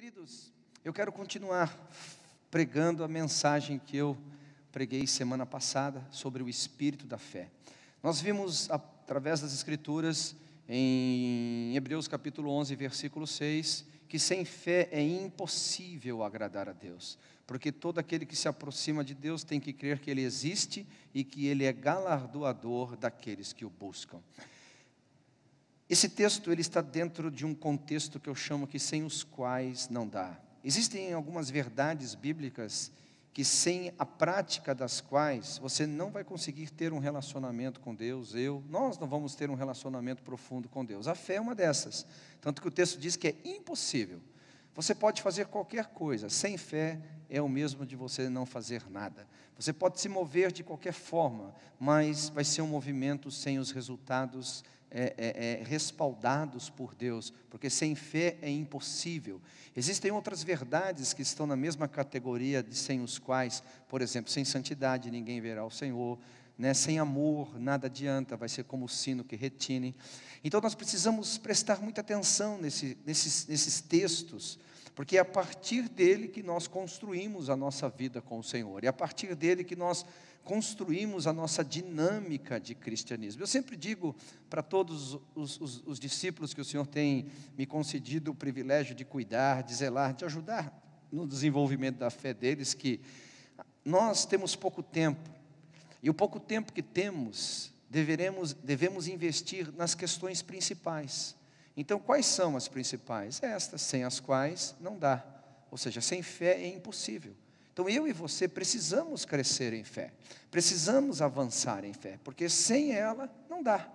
Queridos, eu quero continuar pregando a mensagem que eu preguei semana passada sobre o espírito da fé. Nós vimos através das Escrituras, em Hebreus capítulo 11, versículo 6, que sem fé é impossível agradar a Deus, porque todo aquele que se aproxima de Deus tem que crer que Ele existe e que Ele é galardoador daqueles que o buscam. Esse texto ele está dentro de um contexto que eu chamo que sem os quais não dá. Existem algumas verdades bíblicas que sem a prática das quais você não vai conseguir ter um relacionamento com Deus, eu, nós não vamos ter um relacionamento profundo com Deus. A fé é uma dessas. Tanto que o texto diz que é impossível. Você pode fazer qualquer coisa, sem fé é o mesmo de você não fazer nada. Você pode se mover de qualquer forma, mas vai ser um movimento sem os resultados é, é, é, respaldados por Deus, porque sem fé é impossível. Existem outras verdades que estão na mesma categoria de sem os quais, por exemplo, sem santidade ninguém verá o Senhor, né? sem amor nada adianta, vai ser como o sino que retine. Então nós precisamos prestar muita atenção nesse, nesses, nesses textos, porque é a partir dele que nós construímos a nossa vida com o Senhor, é a partir dele que nós construímos a nossa dinâmica de cristianismo. Eu sempre digo para todos os, os, os, discípulos que o Senhor tem me concedido o privilégio de cuidar, de zelar, de ajudar no desenvolvimento da fé deles, que nós temos pouco tempo, e o pouco tempo que temos, deveremos, devemos investir nas questões principais. Então, quais são as principais? Estas, sem as quais não dá. Ou seja, sem fé é impossível. Então eu e você precisamos crescer em fé, precisamos avançar em fé, porque sem ela não dá.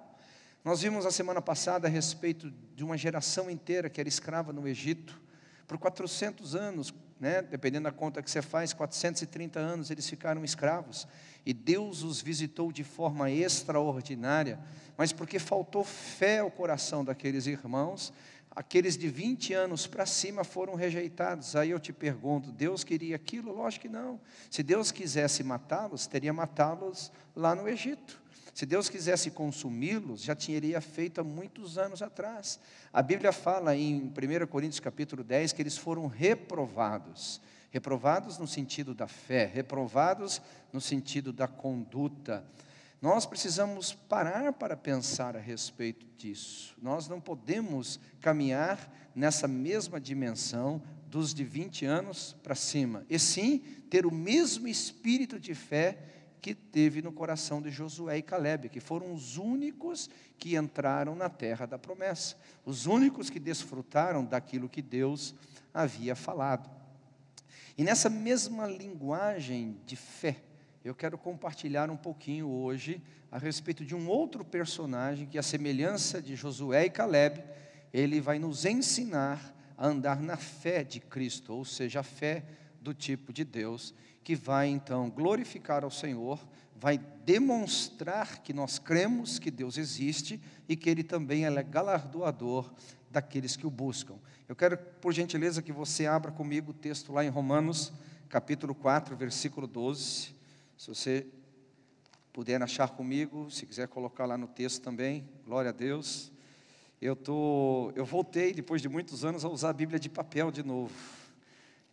Nós vimos a semana passada a respeito de uma geração inteira que era escrava no Egito, por 400 anos, né, dependendo da conta que você faz, 430 anos eles ficaram escravos. E Deus os visitou de forma extraordinária, mas porque faltou fé ao coração daqueles irmãos, Aqueles de 20 anos para cima foram rejeitados. Aí eu te pergunto: Deus queria aquilo? Lógico que não. Se Deus quisesse matá-los, teria matá-los lá no Egito. Se Deus quisesse consumi-los, já teria feito há muitos anos atrás. A Bíblia fala em 1 Coríntios capítulo 10 que eles foram reprovados. Reprovados no sentido da fé, reprovados no sentido da conduta. Nós precisamos parar para pensar a respeito disso. Nós não podemos caminhar nessa mesma dimensão dos de 20 anos para cima, e sim ter o mesmo espírito de fé que teve no coração de Josué e Caleb, que foram os únicos que entraram na terra da promessa, os únicos que desfrutaram daquilo que Deus havia falado. E nessa mesma linguagem de fé, eu quero compartilhar um pouquinho hoje a respeito de um outro personagem que, à semelhança de Josué e Caleb, ele vai nos ensinar a andar na fé de Cristo, ou seja, a fé do tipo de Deus, que vai então glorificar ao Senhor, vai demonstrar que nós cremos que Deus existe e que Ele também é galardoador daqueles que o buscam. Eu quero, por gentileza, que você abra comigo o texto lá em Romanos, capítulo 4, versículo 12. Se você puder achar comigo, se quiser colocar lá no texto também, glória a Deus. Eu, tô, eu voltei, depois de muitos anos, a usar a Bíblia de papel de novo.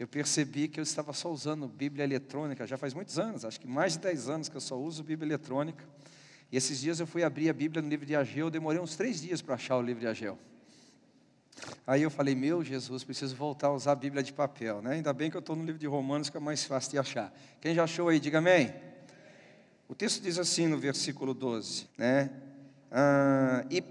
Eu percebi que eu estava só usando Bíblia eletrônica, já faz muitos anos, acho que mais de 10 anos que eu só uso Bíblia eletrônica. E esses dias eu fui abrir a Bíblia no livro de Ageu, eu demorei uns três dias para achar o livro de Ageu. Aí eu falei, meu Jesus, preciso voltar a usar a Bíblia de papel, né? Ainda bem que eu estou no livro de Romanos, que é mais fácil de achar. Quem já achou aí, diga amém. O texto diz assim no versículo 12, né? Ah, e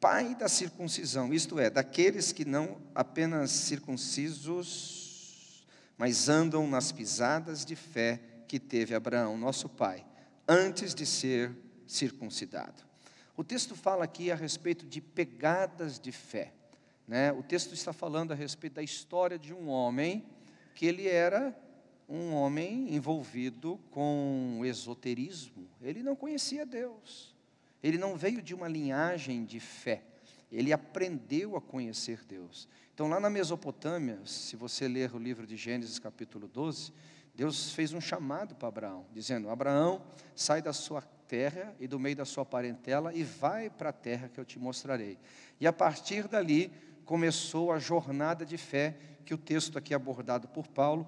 pai da circuncisão, isto é, daqueles que não apenas circuncisos, mas andam nas pisadas de fé que teve Abraão, nosso pai, antes de ser circuncidado. O texto fala aqui a respeito de pegadas de fé. Né? O texto está falando a respeito da história de um homem que ele era um homem envolvido com esoterismo. Ele não conhecia Deus. Ele não veio de uma linhagem de fé. Ele aprendeu a conhecer Deus. Então, lá na Mesopotâmia, se você ler o livro de Gênesis, capítulo 12, Deus fez um chamado para Abraão, dizendo: Abraão, sai da sua terra e do meio da sua parentela e vai para a terra que eu te mostrarei. E a partir dali começou a jornada de fé que o texto aqui abordado por Paulo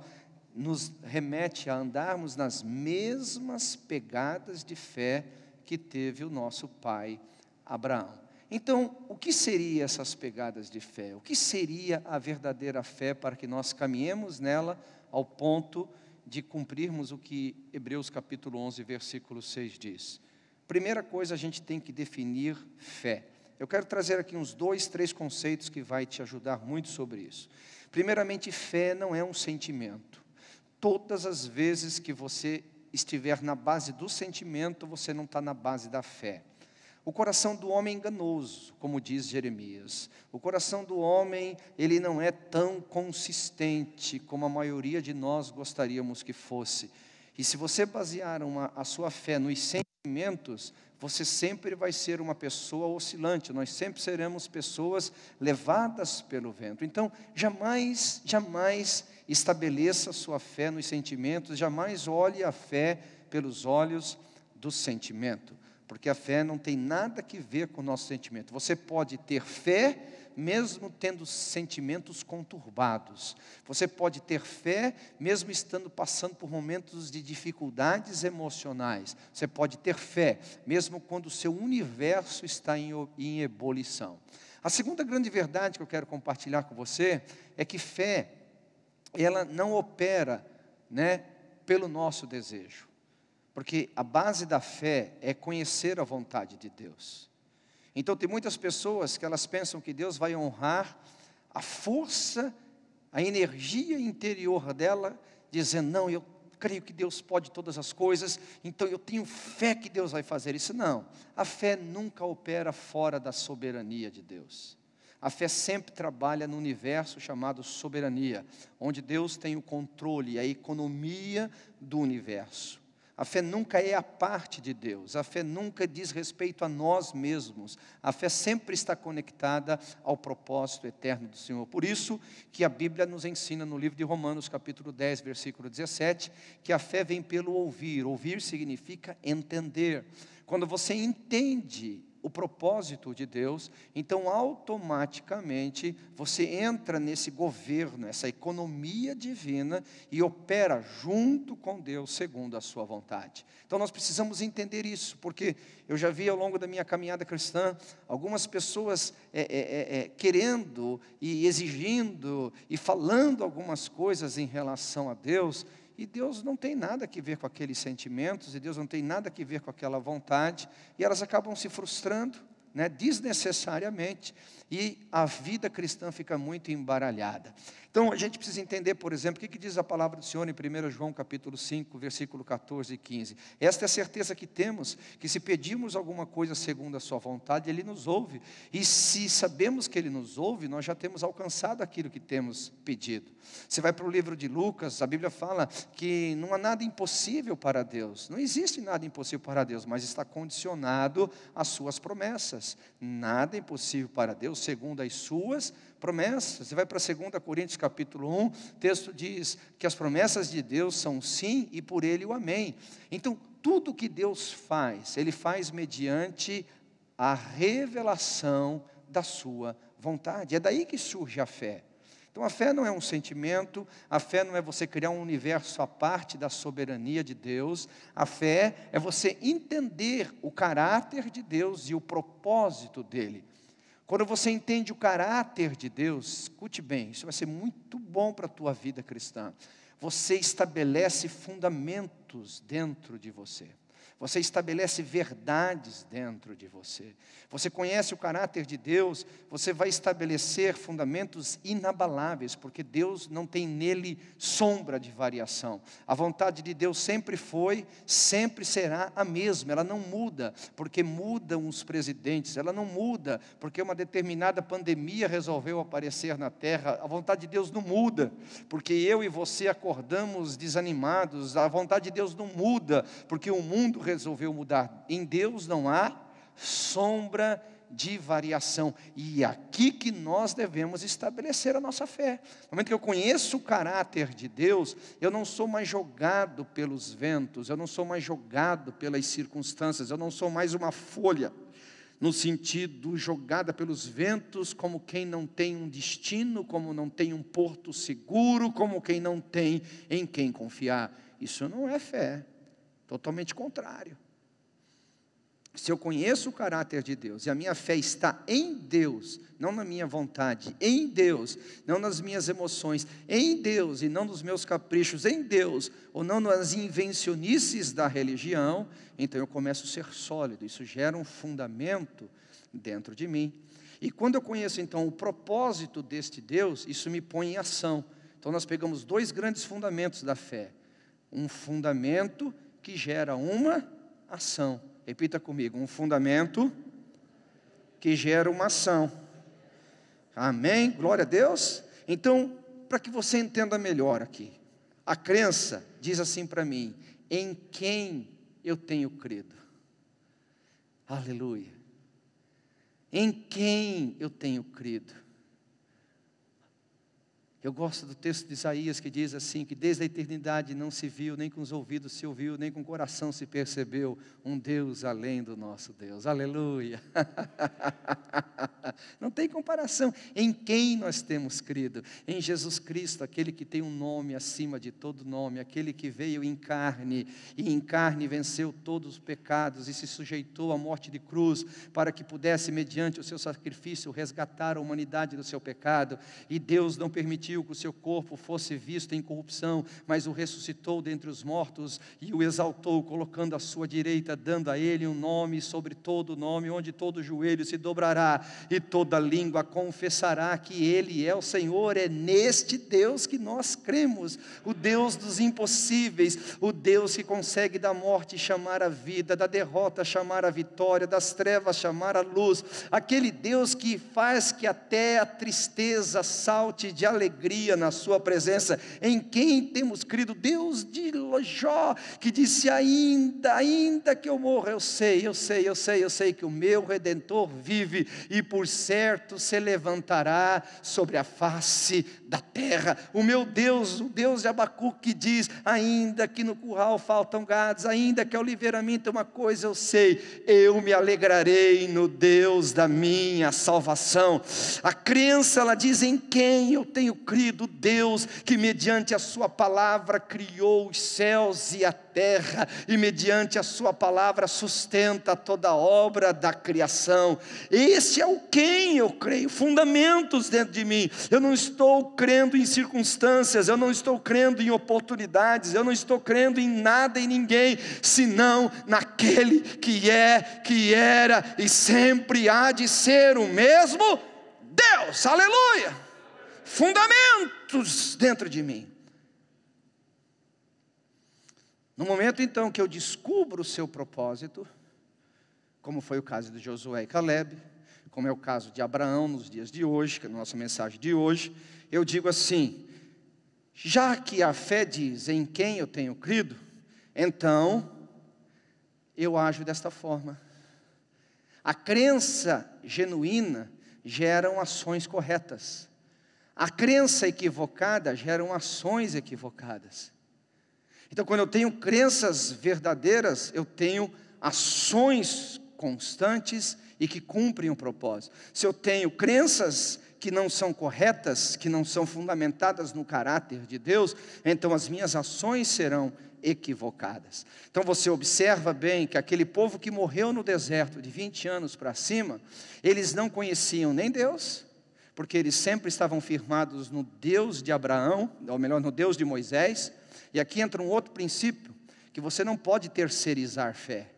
nos remete a andarmos nas mesmas pegadas de fé que teve o nosso pai Abraão. Então, o que seriam essas pegadas de fé? O que seria a verdadeira fé para que nós caminhemos nela ao ponto de de cumprirmos o que Hebreus capítulo 11, versículo 6 diz. Primeira coisa, a gente tem que definir fé. Eu quero trazer aqui uns dois, três conceitos que vai te ajudar muito sobre isso. Primeiramente, fé não é um sentimento. Todas as vezes que você estiver na base do sentimento, você não está na base da fé. O coração do homem é enganoso, como diz Jeremias. O coração do homem, ele não é tão consistente como a maioria de nós gostaríamos que fosse. E se você basear uma, a sua fé nos sentimentos, você sempre vai ser uma pessoa oscilante, nós sempre seremos pessoas levadas pelo vento. Então, jamais, jamais estabeleça sua fé nos sentimentos, jamais olhe a fé pelos olhos do sentimento. Porque a fé não tem nada que ver com o nosso sentimento. Você pode ter fé mesmo tendo sentimentos conturbados. Você pode ter fé mesmo estando passando por momentos de dificuldades emocionais. Você pode ter fé mesmo quando o seu universo está em, em ebulição. A segunda grande verdade que eu quero compartilhar com você é que fé ela não opera, né, pelo nosso desejo. Porque a base da fé é conhecer a vontade de Deus. Então tem muitas pessoas que elas pensam que Deus vai honrar a força, a energia interior dela, dizendo: "Não, eu creio que Deus pode todas as coisas, então eu tenho fé que Deus vai fazer isso". Não. A fé nunca opera fora da soberania de Deus. A fé sempre trabalha no universo chamado soberania, onde Deus tem o controle, a economia do universo. A fé nunca é a parte de Deus, a fé nunca diz respeito a nós mesmos. A fé sempre está conectada ao propósito eterno do Senhor. Por isso que a Bíblia nos ensina no livro de Romanos, capítulo 10, versículo 17, que a fé vem pelo ouvir. Ouvir significa entender. Quando você entende o propósito de Deus, então automaticamente você entra nesse governo, essa economia divina e opera junto com Deus segundo a sua vontade. Então nós precisamos entender isso, porque eu já vi ao longo da minha caminhada cristã algumas pessoas é, é, é, querendo e exigindo e falando algumas coisas em relação a Deus e Deus não tem nada a ver com aqueles sentimentos, e Deus não tem nada a ver com aquela vontade, e elas acabam se frustrando né, desnecessariamente e a vida cristã fica muito embaralhada. Então a gente precisa entender, por exemplo, o que, diz a palavra do Senhor em 1 João capítulo 5, versículo 14 e 15. Esta é a certeza que temos, que se pedirmos alguma coisa segundo a sua vontade, Ele nos ouve. E se sabemos que Ele nos ouve, nós já temos alcançado aquilo que temos pedido. Você vai para o livro de Lucas, a Bíblia fala que não há nada impossível para Deus. Não existe nada impossível para Deus, mas está condicionado às suas promessas. Nada é impossível para Deus segundo as suas promessas. Você vai para 2 Coríntios capítulo 1, o texto diz que as promessas de Deus são sim e por ele o amém. Então, tudo que Deus faz, ele faz mediante a revelação da sua vontade. É daí que surge a fé. Então a fé não é um sentimento, a fé não é você criar um universo à parte da soberania de Deus, a fé é você entender o caráter de Deus e o propósito dele. Quando você entende o caráter de Deus, escute bem, isso vai ser muito bom para a tua vida cristã. Você estabelece fundamentos dentro de você. Você estabelece verdades dentro de você. Você conhece o caráter de Deus, você vai estabelecer fundamentos inabaláveis, porque Deus não tem nele sombra de variação. A vontade de Deus sempre foi, sempre será a mesma. Ela não muda, porque mudam os presidentes, ela não muda, porque uma determinada pandemia resolveu aparecer na terra. A vontade de Deus não muda, porque eu e você acordamos desanimados. A vontade de Deus não muda, porque o mundo resolveu mudar. Em Deus não há sombra de variação. E é aqui que nós devemos estabelecer a nossa fé. No momento que eu conheço o caráter de Deus, eu não sou mais jogado pelos ventos, eu não sou mais jogado pelas circunstâncias, eu não sou mais uma folha no sentido jogada pelos ventos, como quem não tem um destino, como não tem um porto seguro, como quem não tem em quem confiar. Isso não é fé. Totalmente contrário. Se eu conheço o caráter de Deus e a minha fé está em Deus, não na minha vontade, em Deus, não nas minhas emoções, em Deus e não nos meus caprichos, em Deus, ou não nas invencionices da religião, então eu começo a ser sólido. Isso gera um fundamento dentro de mim. E quando eu conheço então o propósito deste Deus, isso me põe em ação. Então nós pegamos dois grandes fundamentos da fé: um fundamento que gera uma ação. Repita comigo: um fundamento que gera uma ação. Amém? Glória a Deus. Então, para que você entenda melhor aqui, a crença diz assim para mim: em quem eu tenho crido? Aleluia. Em quem eu tenho crido? Eu gosto do texto de Isaías que diz assim: que desde a eternidade não se viu, nem com os ouvidos se ouviu, nem com o coração se percebeu um Deus além do nosso Deus. Aleluia! Não tem comparação em quem nós temos crido: em Jesus Cristo, aquele que tem um nome acima de todo nome, aquele que veio em carne, e em carne venceu todos os pecados e se sujeitou à morte de cruz, para que pudesse, mediante o seu sacrifício, resgatar a humanidade do seu pecado. E Deus não permitiu permitiu que o seu corpo fosse visto em corrupção, mas o ressuscitou dentre os mortos e o exaltou, colocando à sua direita, dando a ele um nome sobre todo nome, onde todo joelho se dobrará e toda língua confessará que ele é o Senhor. É neste Deus que nós cremos, o Deus dos impossíveis, o Deus que consegue da morte chamar a vida, da derrota chamar a vitória, das trevas chamar a luz, aquele Deus que faz que até a tristeza salte de alegria alegria na Sua presença, em quem temos crido, Deus de Jó, que disse: Ainda, ainda que eu morra, eu sei, eu sei, eu sei, eu sei que o meu redentor vive e por certo se levantará sobre a face da terra. O meu Deus, o Deus de Abacuque diz: ainda que no curral faltam gados, ainda que a oliveira minta uma coisa eu sei, eu me alegrarei no Deus da minha salvação. A crença, ela diz em quem eu tenho crido, Deus que mediante a sua palavra criou os céus e a terra terra e, mediante a Sua palavra, sustenta toda a obra da criação. Esse é o quem eu creio, fundamentos dentro de mim. Eu não estou crendo em circunstâncias, eu não estou crendo em oportunidades, eu não estou crendo em nada e ninguém, senão naquele que é, que era e sempre há de ser o mesmo Deus. Aleluia! Fundamentos dentro de mim. No momento então que eu descubro o seu propósito, como foi o caso de Josué e Caleb, como é o caso de Abraão nos dias de hoje, que é a nossa mensagem de hoje, eu digo assim: já que a fé diz em quem eu tenho crido, então eu ajo desta forma. A crença genuína geram ações corretas. A crença equivocada geram ações equivocadas. Então, quando eu tenho crenças verdadeiras, eu tenho ações constantes e que cumprem o propósito. Se eu tenho crenças que não são corretas, que não são fundamentadas no caráter de Deus, então as minhas ações serão equivocadas. Então você observa bem que aquele povo que morreu no deserto de 20 anos para cima, eles não conheciam nem Deus, porque eles sempre estavam firmados no Deus de Abraão, ou melhor, no Deus de Moisés, e aqui entra um outro princípio, que você não pode terceirizar fé.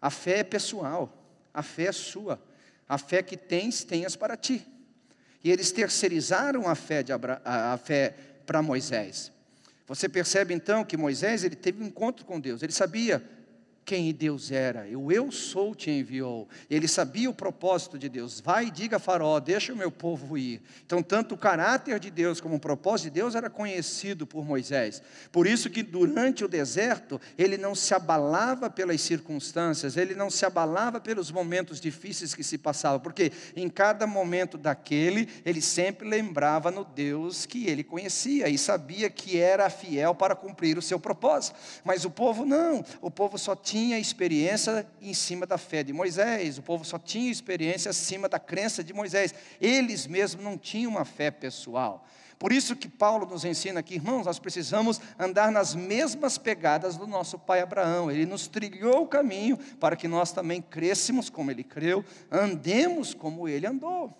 A fé é pessoal, a fé é sua, a fé que tens, tenhas para ti. E eles terceirizaram a fé, Abra... a fé para Moisés. Você percebe então que Moisés ele teve um encontro com Deus, ele sabia quem Deus era. O eu sou te enviou. Ele sabia o propósito de Deus. Vai e diga a Faraó: deixa o meu povo ir. Então, tanto o caráter de Deus como o propósito de Deus era conhecido por Moisés. Por isso que durante o deserto, ele não se abalava pelas circunstâncias, ele não se abalava pelos momentos difíceis que se passavam, porque em cada momento daquele, ele sempre lembrava no Deus que ele conhecia e sabia que era fiel para cumprir o seu propósito. Mas o povo não, o povo só tinha tinha experiência em cima da fé de Moisés, o povo só tinha experiência acima da crença de Moisés. Eles mesmos não tinham uma fé pessoal. Por isso que Paulo nos ensina aqui, irmãos, nós precisamos andar nas mesmas pegadas do nosso pai Abraão. Ele nos trilhou o caminho para que nós também crescemos como ele creu, andemos como ele andou.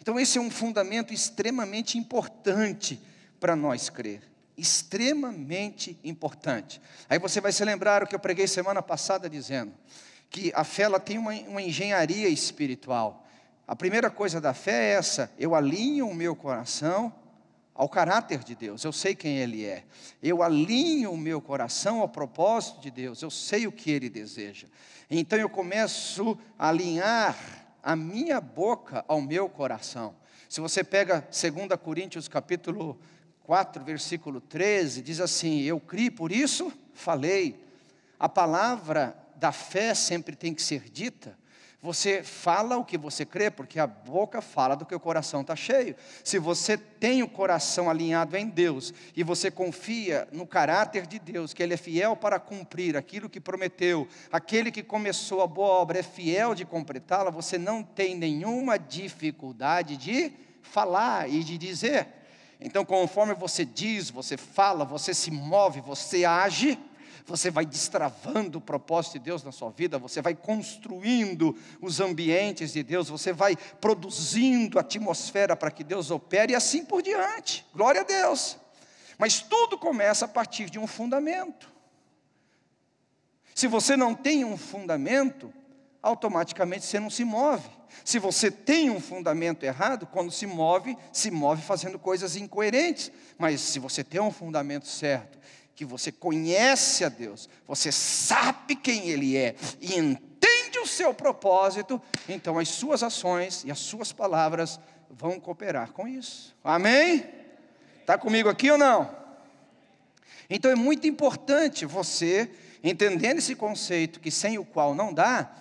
Então, esse é um fundamento extremamente importante para nós crer extremamente importante. Aí você vai se lembrar o que eu preguei semana passada dizendo, que a fé ela tem uma, uma engenharia espiritual. A primeira coisa da fé é essa: eu alinho o meu coração ao caráter de Deus, eu sei quem Ele é. Eu alinho o meu coração ao propósito de Deus, eu sei o que Ele deseja. Então eu começo a alinhar a minha boca ao meu coração. Se você pega 2 Coríntios capítulo 4, versículo 13, diz assim: Eu criei, por isso falei. A palavra da fé sempre tem que ser dita. Você fala o que você crê, porque a boca fala do que o coração está cheio. Se você tem o coração alinhado em Deus e você confia no caráter de Deus, que Ele é fiel para cumprir aquilo que prometeu, aquele que começou a boa obra é fiel de completá-la, você não tem nenhuma dificuldade de falar e de dizer. Então, conforme você diz, você fala, você se move, você age, você vai destravando o propósito de Deus na sua vida, você vai construindo os ambientes de Deus, você vai produzindo a atmosfera para que Deus opere e assim por diante. Glória a Deus. Mas tudo começa a partir de um fundamento. Se você não tem um fundamento, automaticamente você não se move. Se você tem um fundamento errado, quando se move, se move fazendo coisas incoerentes. Mas se você tem um fundamento certo, que você conhece a Deus, você sabe quem Ele é e entende o seu propósito, então as suas ações e as suas palavras vão cooperar com isso. Amém? Está comigo aqui ou não? Então é muito importante você, entendendo esse conceito que sem o qual não dá,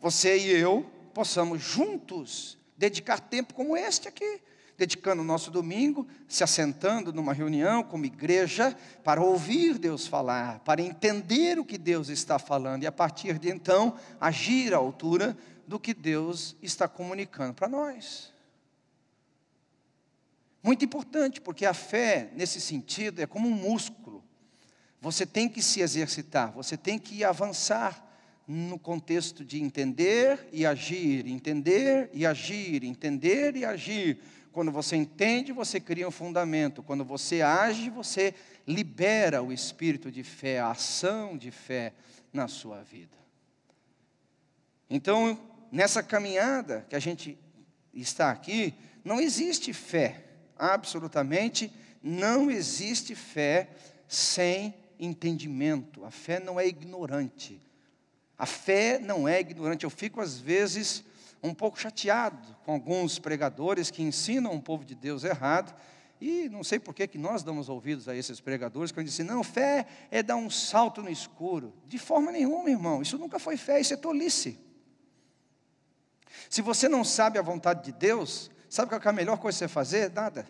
você e eu possamos juntos dedicar tempo como este aqui, dedicando o nosso domingo, se assentando numa reunião como igreja, para ouvir Deus falar, para entender o que Deus está falando e a partir de então agir à altura do que Deus está comunicando para nós. Muito importante, porque a fé, nesse sentido, é como um músculo. Você tem que se exercitar, você tem que avançar no contexto de entender e agir, entender e agir, entender e agir. Quando você entende, você cria um fundamento. Quando você age, você libera o espírito de fé, a ação de fé na sua vida. Então, nessa caminhada que a gente está aqui, não existe fé, absolutamente não existe fé sem entendimento. A fé não é ignorante, a fé não é ignorante. Eu fico, às vezes, um pouco chateado com alguns pregadores que ensinam o povo de Deus errado. E não sei por que, que nós damos ouvidos a esses pregadores quando dizem, não, fé é dar um salto no escuro. De forma nenhuma, irmão. Isso nunca foi fé, isso é tolice. Se você não sabe a vontade de Deus, sabe qual é a melhor coisa que você fazer? Nada.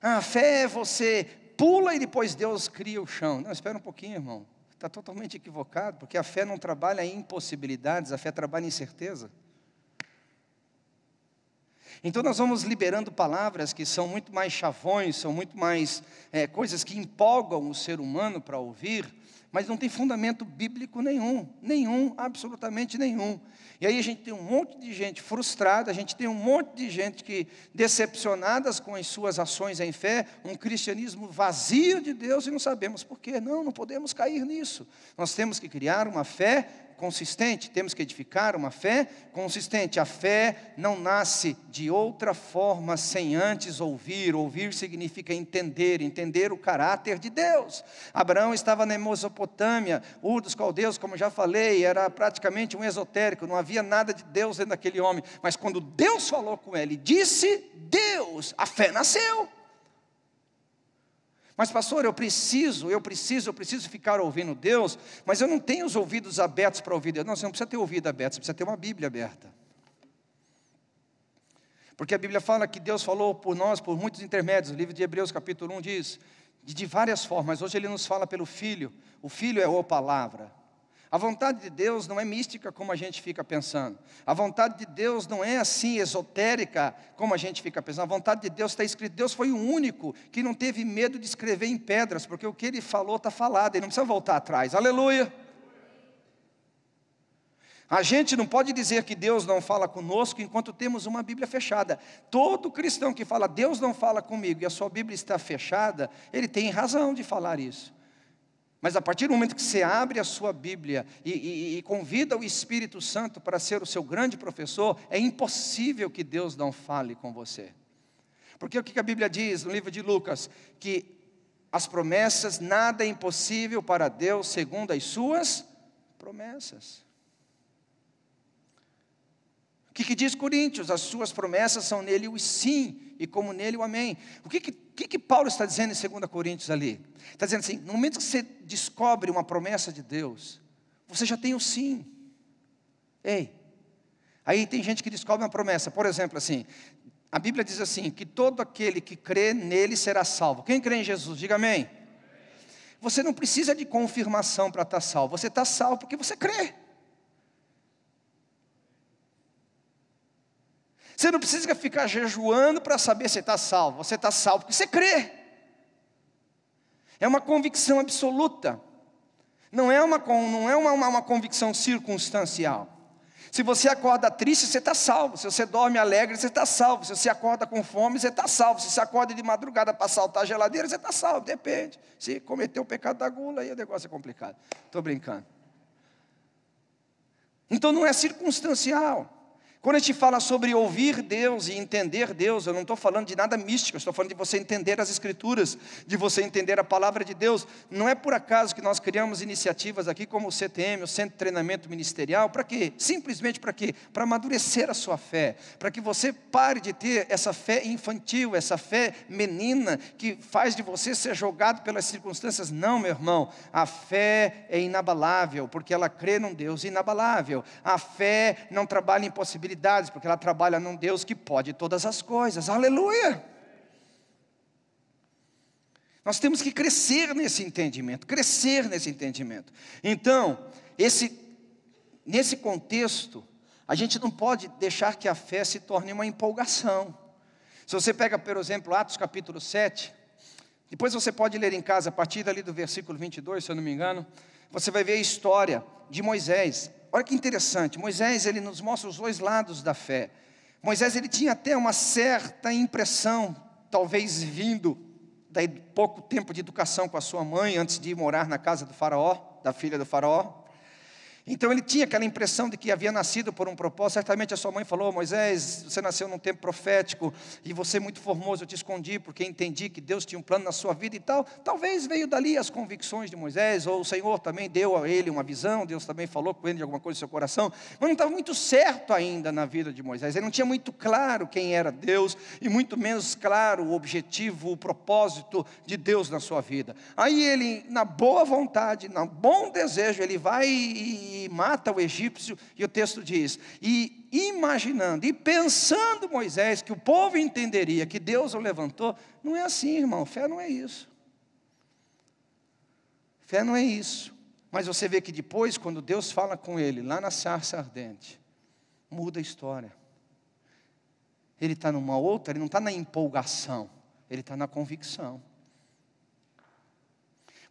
A ah, fé é você pula e depois Deus cria o chão. Não, espera um pouquinho, irmão. Está totalmente equivocado, porque a fé não trabalha em impossibilidades, a fé trabalha em certeza. Então nós vamos liberando palavras que são muito mais chavões, são muito mais é, coisas que empolgam o ser humano para ouvir, mas não tem fundamento bíblico nenhum, nenhum, absolutamente nenhum. E aí a gente tem um monte de gente frustrada, a gente tem um monte de gente que decepcionadas com as suas ações em fé, um cristianismo vazio de Deus e não sabemos por quê. Não, não podemos cair nisso. Nós temos que criar uma fé consistente, temos que edificar uma fé consistente. A fé não nasce de outra forma sem antes ouvir. Ouvir significa entender, entender o caráter de Deus. Abraão estava na Mesopotâmia, Ur dos Caldeus, como já falei, era praticamente um esotérico, não havia nada de Deus dentro daquele homem. Mas quando Deus falou com ele, disse Deus, a fé nasceu. Mas, pastor, eu preciso, eu preciso, eu preciso ficar ouvindo Deus, mas eu não tenho os ouvidos abertos para ouvir Deus. Não, você não precisa ter ouvido aberto, você precisa ter uma Bíblia aberta. Porque a Bíblia fala que Deus falou por nós por muitos intermédios. O livro de Hebreus, capítulo 1, diz de várias formas. Hoje ele nos fala pelo Filho. O Filho é a palavra. A vontade de Deus não é mística como a gente fica pensando. A vontade de Deus não é assim esotérica como a gente fica pensando. A vontade de Deus está escrita. Deus foi o único que não teve medo de escrever em pedras, porque o que ele falou está falado, ele não precisa voltar atrás. Aleluia! A gente não pode dizer que Deus não fala conosco enquanto temos uma Bíblia fechada. Todo cristão que fala Deus não fala comigo e a sua Bíblia está fechada, ele tem razão de falar isso. Mas a partir do momento que você abre a sua Bíblia e, e, e, convida o Espírito Santo para ser o seu grande professor, é impossível que Deus não fale com você. Porque o que a Bíblia diz no livro de Lucas? Que as promessas, nada é impossível para Deus segundo as suas promessas que, que diz Coríntios? As suas promessas são nele o sim, e como nele o amém. O que, que, que, que Paulo está dizendo em 2 Coríntios ali? Está dizendo assim: no momento que você descobre uma promessa de Deus, você já tem o sim. Ei, aí tem gente que descobre uma promessa, por exemplo, assim, a Bíblia diz assim: que todo aquele que crê nele será salvo. Quem crê em Jesus, diga amém. Você não precisa de confirmação para estar salvo, você está salvo porque você crê. Você não precisa ficar jejuando para saber se está salvo. Você está salvo porque você crê. É uma convicção absoluta. Não é uma, não é uma, uma, uma convicção circunstancial. Se você acorda triste, você está salvo. Se você dorme alegre, você está salvo. Se você acorda com fome, você está salvo. Se você acorda de madrugada para saltar a geladeira, você está salvo. Depende. Se cometeu o pecado da gula, aí o negócio é complicado. Estou brincando. Então não é circunstancial. Quando a gente fala sobre ouvir Deus e entender Deus, eu não estou falando de nada místico, estou falando de você entender as Escrituras, de você entender a palavra de Deus. Não é por acaso que nós criamos iniciativas aqui como o CTM, o Centro de Treinamento Ministerial, para quê? Simplesmente para quê? Para amadurecer a sua fé, para que você pare de ter essa fé infantil, essa fé menina, que faz de você ser jogado pelas circunstâncias. Não, meu irmão, a fé é inabalável, porque ela crê num Deus inabalável. A fé não trabalha em possibilidades porque ela trabalha num Deus que pode todas as coisas. Aleluia! Nós temos que crescer nesse entendimento, crescer nesse entendimento. Então, esse, nesse contexto, a gente não pode deixar que a fé se torne uma empolgação. Se você pega, por exemplo, Atos capítulo 7, depois você pode ler em casa, a partir dali do versículo 22, se eu não me engano, você vai ver a história de Moisés olha que interessante, Moisés ele nos mostra os dois lados da fé. Moisés ele tinha até uma certa impressão, talvez vindo da pouco tempo de educação com a sua mãe antes de morar na casa do faraó, da filha do faraó, então ele tinha aquela impressão de que havia nascido por um propósito. Certamente a sua mãe falou: oh, Moisés, você nasceu num tempo profético e você é muito formoso, eu te escondi porque entendi que Deus tinha um plano na sua vida e tal. Talvez veio dali as convicções de Moisés, ou o Senhor também deu a ele uma visão, Deus também falou com ele de alguma coisa no seu coração, mas não estava muito certo ainda na vida de Moisés. Ele não tinha muito claro quem era Deus e muito menos claro o objetivo, o propósito de Deus na sua vida. Aí ele, na boa vontade, no bom desejo, ele vai e e mata o egípcio, e o texto diz: E imaginando e pensando Moisés que o povo entenderia que Deus o levantou, não é assim, irmão, fé não é isso. Fé não é isso. Mas você vê que depois, quando Deus fala com ele, lá na sarça ardente, muda a história. Ele está numa outra, ele não está na empolgação, ele está na convicção.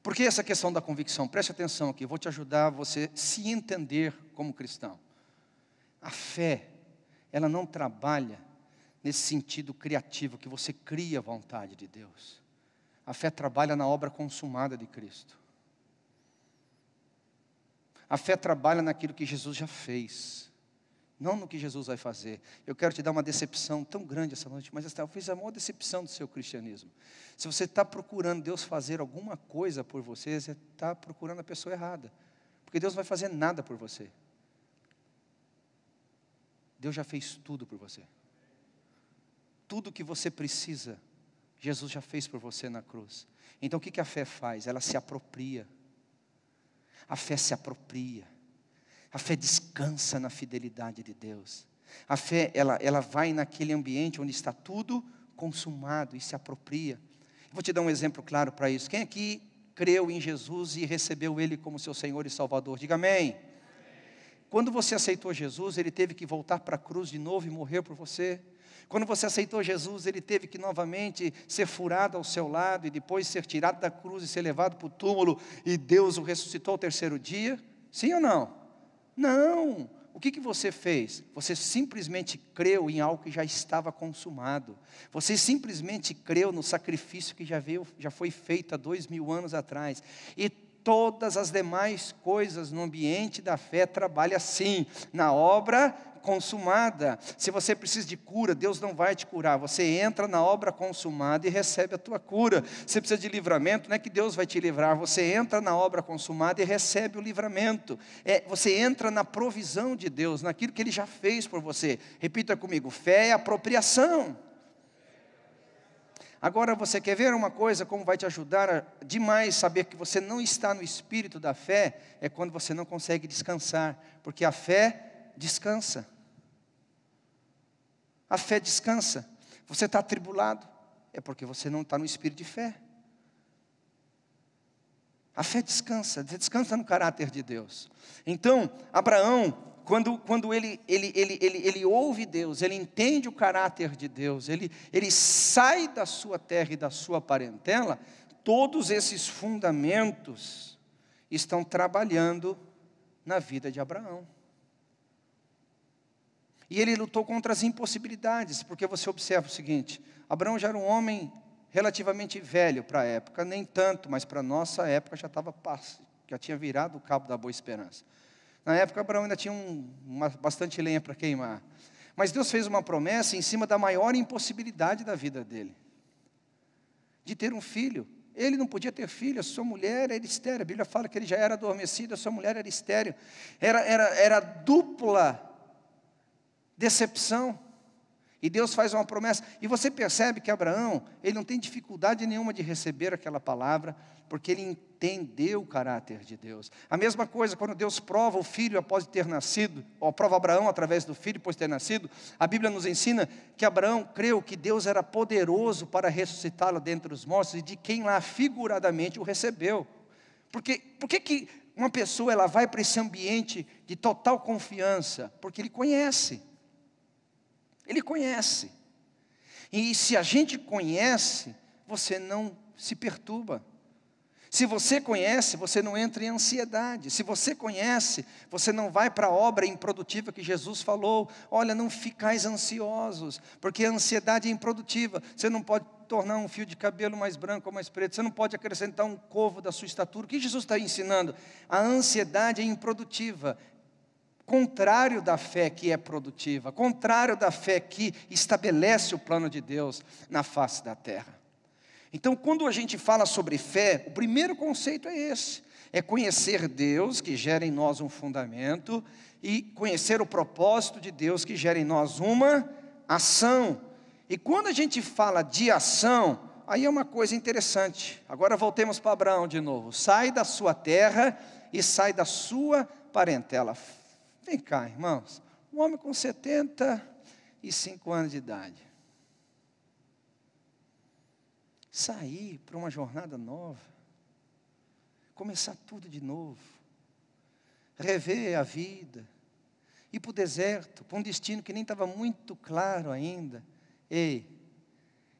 Por que essa questão da convicção? Preste atenção aqui, eu vou te ajudar você se entender como cristão. A fé, ela não trabalha nesse sentido criativo que você cria a vontade de Deus. A fé trabalha na obra consumada de Cristo. A fé trabalha naquilo que Jesus já fez não no que Jesus vai fazer. Eu quero te dar uma decepção tão grande essa noite, mas talvez a maior decepção do seu cristianismo. Se você está procurando Deus fazer alguma coisa por você, você está procurando a pessoa errada, porque Deus não vai fazer nada por você. Deus já fez tudo por você. Tudo que você precisa, Jesus já fez por você na cruz. Então o que a fé faz? Ela se apropria. A fé se apropria a fé descansa na fidelidade de Deus. A fé, ela, ela vai naquele ambiente onde está tudo consumado e se apropria. Vou te dar um exemplo claro para isso. Quem aqui creu em Jesus e recebeu Ele como seu Senhor e Salvador? Diga amém. amém. Quando você aceitou Jesus, Ele teve que voltar para a cruz de novo e morrer por você. Quando você aceitou Jesus, ele teve que novamente ser furado ao seu lado e depois ser tirado da cruz e ser levado para o túmulo e Deus o ressuscitou ao terceiro dia? Sim ou não? Não. O que, que você fez? Você simplesmente creu em algo que já estava consumado. Você simplesmente creu no sacrifício que já, veio, já foi feito há dois mil anos atrás. E todas as demais coisas no ambiente da fé trabalham assim, na obra consumada. Se você precisa de cura, Deus não vai te curar. Você entra na obra consumada e recebe a tua cura. Você precisa de livramento, não é que Deus vai te livrar. Você entra na obra consumada e recebe o livramento. É, você entra na provisão de Deus, naquilo que Ele já fez por você. Repita comigo: fé é apropriação. Agora você quer ver uma coisa como vai te ajudar a, demais saber que você não está no espírito da fé? É quando você não consegue descansar, porque a fé descansa. A fé descansa. Você está atribulado, é porque você não está no espírito de fé. A fé descansa, descansa no caráter de Deus. Então, Abraão, quando, quando ele, ele, ele, ele, ele ouve Deus, ele entende o caráter de Deus, ele, ele sai da sua terra e da sua parentela, todos esses fundamentos estão trabalhando na vida de Abraão. E ele lutou contra as impossibilidades, porque você observa o seguinte: Abraão já era um homem relativamente velho para a época, nem tanto, mas para a nossa época já estava já tinha virado o cabo da boa esperança. Na época, Abraão ainda tinha um, uma, bastante lenha para queimar. Mas Deus fez uma promessa em cima da maior impossibilidade da vida dele de ter um filho. Ele não podia ter filho, a sua mulher era estéreo. A Bíblia fala que ele já era adormecido, a sua mulher era estéreo. Era, era, era dupla decepção. E Deus faz uma promessa. E você percebe que Abraão, ele não tem dificuldade nenhuma de receber aquela palavra, porque ele entendeu o caráter de Deus. A mesma coisa, quando Deus prova o filho após ter nascido, ou prova Abraão através do filho após ter nascido, a Bíblia nos ensina que Abraão creu que Deus era poderoso para ressuscitá-lo dentre os mortos e de quem lá figuradamente o recebeu. Porque, por que, que uma pessoa ela vai para esse ambiente de total confiança? Porque ele conhece. Ele conhece. E se a gente conhece, você não se perturba. Se você conhece, você não entra em ansiedade. Se você conhece, você não vai para a obra improdutiva que Jesus falou. Olha, não ficais ansiosos, porque a ansiedade é improdutiva. Você não pode tornar um fio de cabelo mais branco ou mais preto. Você não pode acrescentar um covo da sua estatura. O que Jesus está ensinando? A ansiedade é improdutiva contrário da fé que é produtiva, contrário da fé que estabelece o plano de Deus na face da terra. Então, quando a gente fala sobre fé, o primeiro conceito é esse: é conhecer Deus, que gera em nós um fundamento, e conhecer o propósito de Deus, que gera em nós uma ação. E quando a gente fala de ação, aí é uma coisa interessante. Agora voltemos para Abraão de novo: sai da sua terra e sai da sua parentela Vem cá, irmãos. Um homem com 75 anos de idade. Sair para uma jornada nova. Começar tudo de novo. Rever a vida. Ir para o deserto, para um destino que nem estava muito claro ainda. Ei,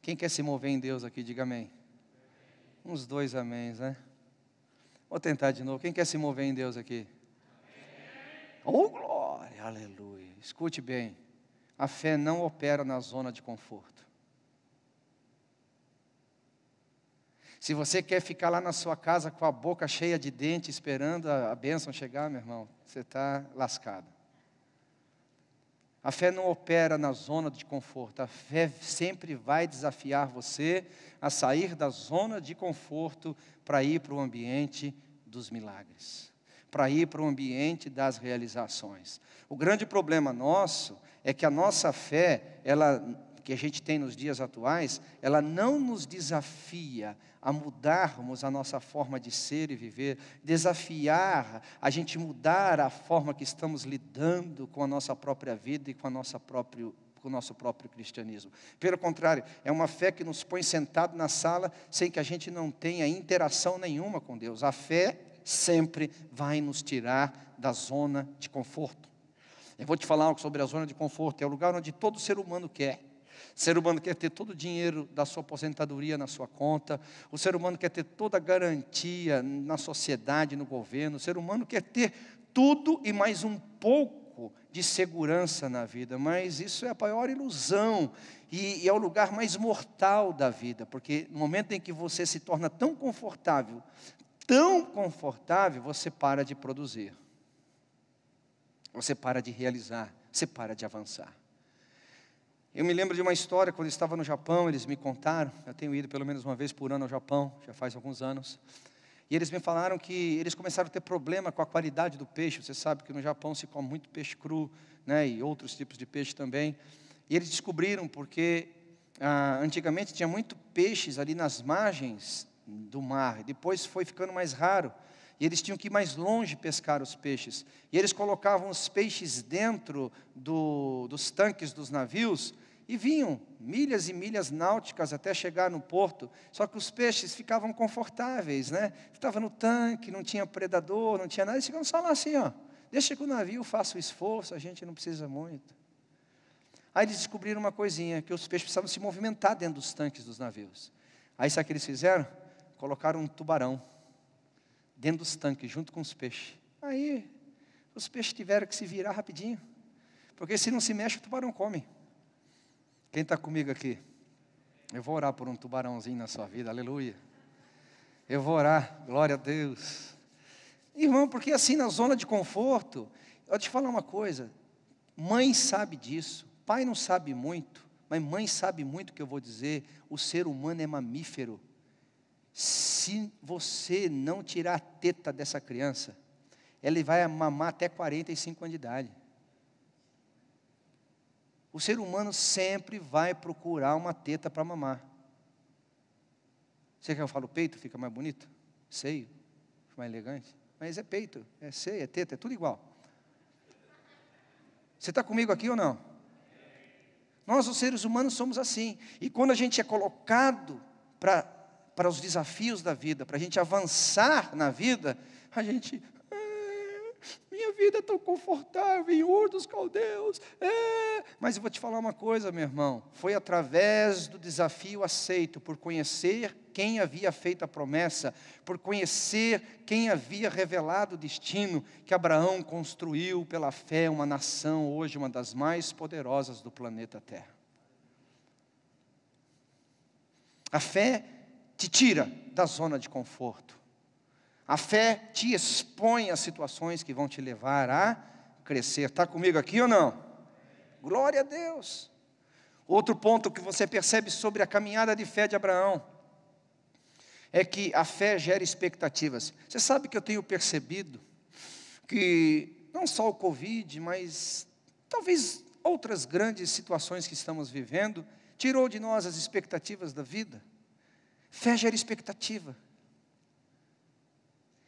quem quer se mover em Deus aqui, diga amém. Uns dois améns, né? Vou tentar de novo. Quem quer se mover em Deus aqui? Oh, glória, aleluia. Escute bem: a fé não opera na zona de conforto. Se você quer ficar lá na sua casa com a boca cheia de dente, esperando a, a bênção chegar, meu irmão, você está lascado. A fé não opera na zona de conforto, a fé sempre vai desafiar você a sair da zona de conforto para ir para o ambiente dos milagres para ir para o ambiente das realizações. O grande problema nosso é que a nossa fé, ela que a gente tem nos dias atuais, ela não nos desafia a mudarmos a nossa forma de ser e viver, desafiar a gente mudar a forma que estamos lidando com a nossa própria vida e com a nossa própria com o nosso próprio cristianismo. Pelo contrário, é uma fé que nos põe sentado na sala sem que a gente não tenha interação nenhuma com Deus. A fé sempre vai nos tirar da zona de conforto. Eu vou te falar algo sobre a zona de conforto, é o lugar onde todo ser humano quer. O ser humano quer ter todo o dinheiro da sua aposentadoria na sua conta, o ser humano quer ter toda a garantia na sociedade, no governo, o ser humano quer ter tudo e mais um pouco de segurança na vida, mas isso é a maior ilusão e, e é o lugar mais mortal da vida, porque no momento em que você se torna tão confortável, tão confortável, você para de produzir, você para de realizar, você para de avançar. Eu me lembro de uma história, quando eu estava no Japão, eles me contaram, eu tenho ido pelo menos uma vez por ano ao Japão, já faz alguns anos, e eles me falaram que eles começaram a ter problema com a qualidade do peixe, você sabe que no Japão se come muito peixe cru, né, e outros tipos de peixe também, e eles descobriram porque ah, antigamente tinha muito peixes ali nas margens do mar. Depois foi ficando mais raro. E eles tinham que ir mais longe pescar os peixes. E eles colocavam os peixes dentro do, dos tanques dos navios e vinham milhas e milhas náuticas até chegar no porto. Só que os peixes ficavam confortáveis, né? Estava no tanque, não tinha predador, não tinha nada, eles ficavam só lá assim, ó. Deixa que o navio faça o esforço, a gente não precisa muito. Aí eles descobriram uma coisinha, que os peixes precisavam se movimentar dentro dos tanques dos navios. Aí sabe o que eles fizeram? colocaram um tubarão dentro dos tanques, junto com os peixes. Aí, os peixes tiveram que se virar rapidinho, porque se não se mexe, o tubarão come. Quem está comigo aqui? Eu vou orar por um tubarãozinho na sua vida, aleluia. Eu vou orar, glória a Deus. Irmão, porque assim na zona de conforto, eu te falar uma coisa: mãe sabe disso, pai não sabe muito, mas mãe sabe muito o que eu vou dizer. O ser humano é mamífero, se você não tirar a teta dessa criança, ela vai mamar até 45 anos de idade. O ser humano sempre vai procurar uma teta para mamar. Você quer que eu fale peito? Fica mais bonito? Seio? Fica mais elegante? Mas é peito, é seio, é teta, é tudo igual. Você está comigo aqui ou não? Nós, os seres humanos, somos assim. E quando a gente é colocado para para os desafios da vida, para a gente avançar na vida, a gente. É, minha vida é tão confortável em Ur dos Caldeus. É. Mas eu vou te falar uma coisa, meu irmão. Foi através do desafio aceito, por conhecer quem havia feito a promessa, por conhecer quem havia revelado o destino, que Abraão construiu pela fé uma nação, hoje uma das mais poderosas do planeta Terra. A fé te tira da zona de conforto. A fé te expõe a situações que vão te levar a crescer. Está comigo aqui ou não? Glória a Deus. Outro ponto que você percebe sobre a caminhada de fé de Abraão é que a fé gera expectativas. Você sabe que eu tenho percebido que não só o Covid, mas talvez outras grandes situações que estamos vivendo, tirou de nós as expectativas da vida. Fé gera expectativa.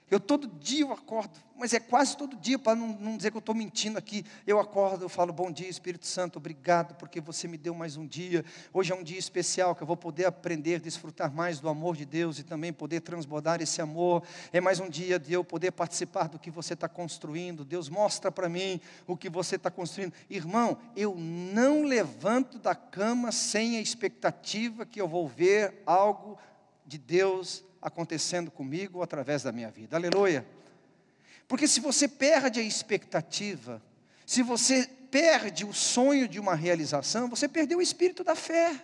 Eu todo dia eu acordo, mas é quase todo dia, para não, não dizer que eu estou mentindo aqui. Eu acordo, eu falo, bom dia, Espírito Santo, obrigado porque você me deu mais um dia. Hoje é um dia especial que eu vou poder aprender, desfrutar mais do amor de Deus e também poder transbordar esse amor. É mais um dia de eu poder participar do que você está construindo. Deus mostra para mim o que você está construindo. Irmão, eu não levanto da cama sem a expectativa que eu vou ver algo de Deus acontecendo comigo através da minha vida. Aleluia! Porque se você perde a expectativa, se você perde o sonho de uma realização, você perdeu o espírito da fé.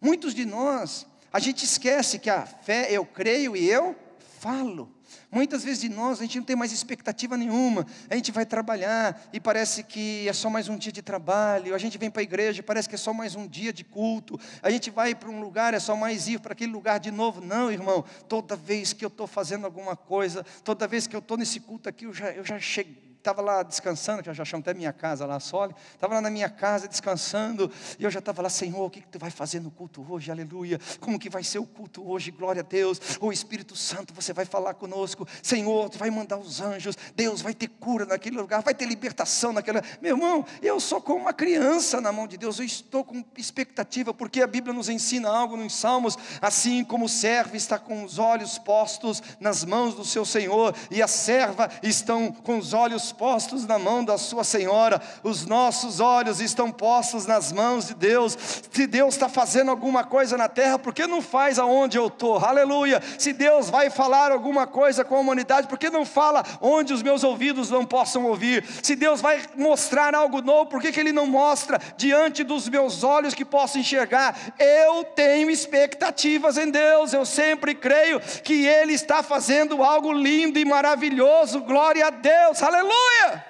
Muitos de nós, a gente esquece que a fé eu creio e eu falo. Muitas vezes de nós a gente não tem mais expectativa nenhuma, a gente vai trabalhar e parece que é só mais um dia de trabalho, a gente vem para a igreja e parece que é só mais um dia de culto, a gente vai para um lugar, é só mais ir para aquele lugar de novo. Não, irmão, toda vez que eu estou fazendo alguma coisa, toda vez que eu estou nesse culto aqui, eu já, eu já cheguei estava lá descansando, que já chamo até minha casa lá, Sole, estava lá na minha casa descansando, e eu já estava lá, Senhor, o que, que tu vai fazer no culto hoje? Aleluia, como que vai ser o culto hoje? Glória a Deus, o Espírito Santo, você vai falar conosco, Senhor, tu vai mandar os anjos, Deus vai ter cura naquele lugar, vai ter libertação naquele Meu irmão, eu sou como uma criança na mão de Deus, eu estou com expectativa, porque a Bíblia nos ensina algo nos Salmos, assim como o servo está com os olhos postos nas mãos do seu Senhor, e a serva estão com os olhos postos na mão da Sua Senhora, os nossos olhos estão postos nas mãos de Deus. Se Deus está fazendo alguma coisa na terra, por que não faz aonde eu estou? Aleluia! Se Deus vai falar alguma coisa com a humanidade, por que não fala onde os meus ouvidos não possam ouvir? Se Deus vai mostrar algo novo, por que, que Ele não mostra diante dos meus olhos que posso enxergar? Eu tenho expectativas em Deus, eu sempre creio que Ele está fazendo algo lindo e maravilhoso, glória a Deus, aleluia! Aleluia!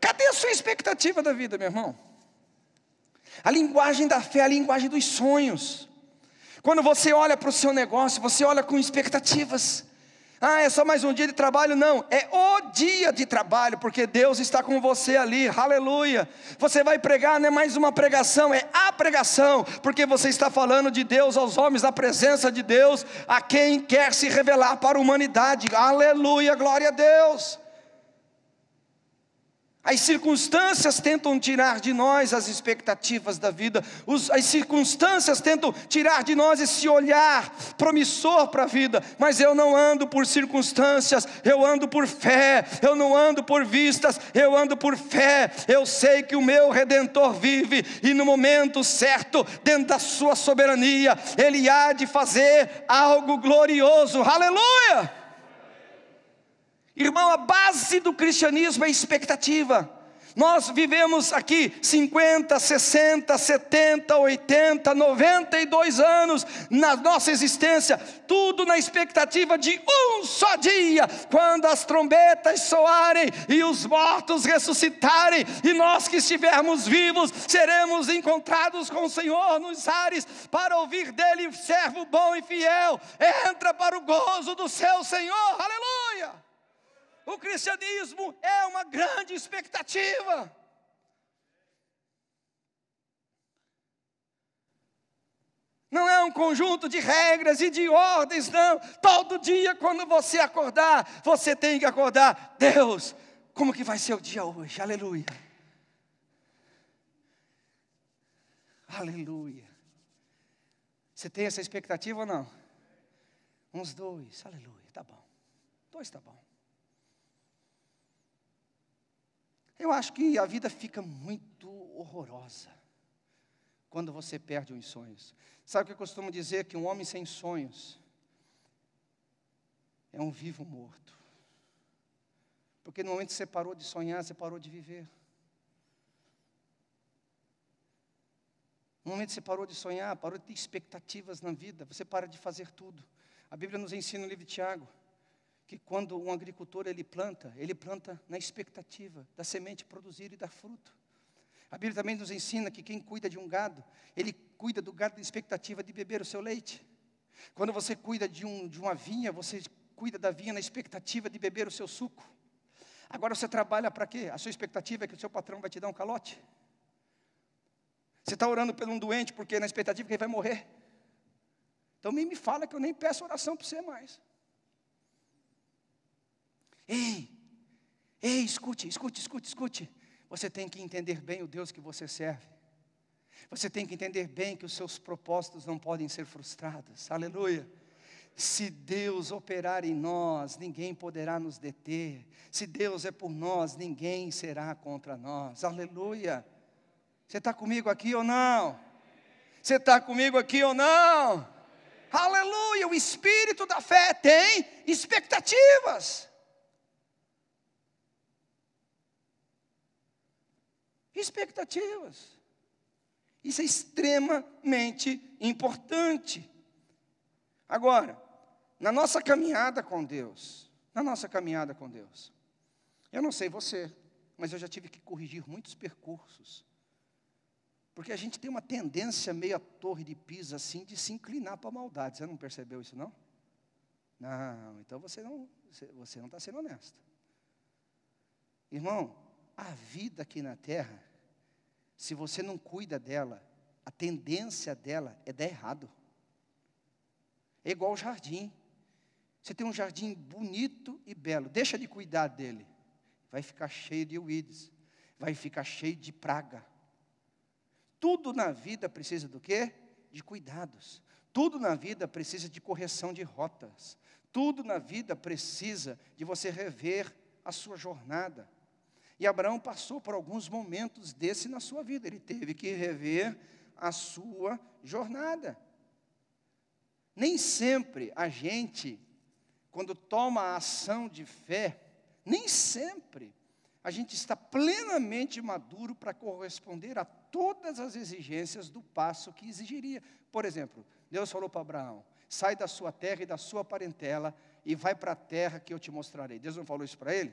Cadê a sua expectativa da vida, meu irmão? A linguagem da fé, a linguagem dos sonhos. Quando você olha para o seu negócio, você olha com expectativas. Ah, é só mais um dia de trabalho? Não, é o dia de trabalho, porque Deus está com você ali, aleluia. Você vai pregar, não é mais uma pregação, é a pregação, porque você está falando de Deus aos homens, da presença de Deus, a quem quer se revelar para a humanidade, aleluia, glória a Deus. As circunstâncias tentam tirar de nós as expectativas da vida, Os, as circunstâncias tentam tirar de nós esse olhar promissor para a vida, mas eu não ando por circunstâncias, eu ando por fé, eu não ando por vistas, eu ando por fé. Eu sei que o meu redentor vive e no momento certo, dentro da sua soberania, ele há de fazer algo glorioso. Aleluia! Irmão, a base do cristianismo é expectativa. Nós vivemos aqui 50, 60, 70, 80, 92 anos na nossa existência, tudo na expectativa de um só dia, quando as trombetas soarem e os mortos ressuscitarem, e nós que estivermos vivos seremos encontrados com o Senhor nos ares, para ouvir dele, servo bom e fiel, entra para o gozo do seu Senhor, aleluia! o cristianismo é uma grande expectativa. Não é um conjunto de regras e de ordens, não. Todo dia, quando você acordar, você tem que acordar. Deus, como que vai ser o dia hoje? Aleluia. Aleluia. Você tem essa expectativa ou não? Uns dois, aleluia, tá bom. Dois tá bom. Eu acho que a vida fica muito horrorosa quando você perde os sonhos. Sabe o que eu costumo dizer? Que um homem sem sonhos é um vivo morto. Porque no momento que você parou de sonhar, você parou de viver. No momento que você parou de sonhar, parou de ter expectativas na vida, você para de fazer tudo. A Bíblia nos ensina no livro de Tiago que quando um agricultor ele planta, ele planta na expectativa da semente produzir e dar fruto. A Bíblia também nos ensina que quem cuida de um gado, ele cuida do gado na expectativa de beber o seu leite. Quando você cuida de, um, de uma vinha, você cuida da vinha na expectativa de beber o seu suco. Agora você trabalha para quê? A sua expectativa é que o seu patrão vai te dar um calote. Você está orando por um doente porque na expectativa é que ele vai morrer. Então nem me fala que eu nem peço oração para você mais. Ei, ei, escute, escute, escute, escute. Você tem que entender bem o Deus que você serve. Você tem que entender bem que os seus propósitos não podem ser frustrados. Aleluia. Se Deus operar em nós, ninguém poderá nos deter. Se Deus é por nós, ninguém será contra nós. Aleluia. Você está comigo aqui ou não? Você está comigo aqui ou não? Aleluia. O espírito da fé tem expectativas. expectativas. Isso é extremamente importante. Agora, na nossa caminhada com Deus, na nossa caminhada com Deus, eu não sei você, mas eu já tive que corrigir muitos percursos. Porque a gente tem uma tendência meio à torre de pisa assim de se inclinar para a maldade. Você não percebeu isso não? Não, então você não, você não está sendo honesto. Irmão, a vida aqui na terra, se você não cuida dela, a tendência dela é dar errado. É igual o jardim. Você tem um jardim bonito e belo, deixa de cuidar dele, vai ficar cheio de weeds, vai ficar cheio de praga. Tudo na vida precisa do quê? De cuidados. Tudo na vida precisa de correção de rotas. Tudo na vida precisa de você rever a sua jornada. E Abraão passou por alguns momentos desse na sua vida, ele teve que rever a sua jornada. Nem sempre a gente, quando toma a ação de fé, nem sempre a gente está plenamente maduro para corresponder a todas as exigências do passo que exigiria. Por exemplo, Deus falou para Abraão: sai da sua terra e da sua parentela e vai para a terra que eu te mostrarei. Deus não falou isso para ele?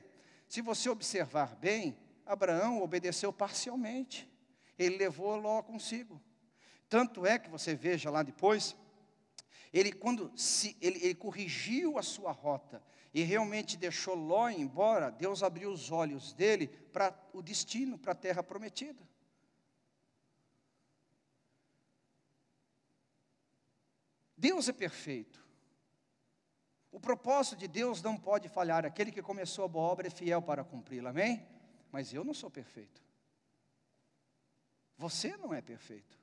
se você observar bem, Abraão obedeceu parcialmente. Ele levou Ló consigo. Tanto é que você veja lá depois, ele quando se, ele, ele corrigiu a sua rota e realmente deixou Ló embora, Deus abriu os olhos dele para o destino, para a terra prometida. Deus é perfeito. O propósito de Deus não pode falhar. Aquele que começou a boa obra é fiel para cumpri-la, amém? Mas eu não sou perfeito. Você não é perfeito.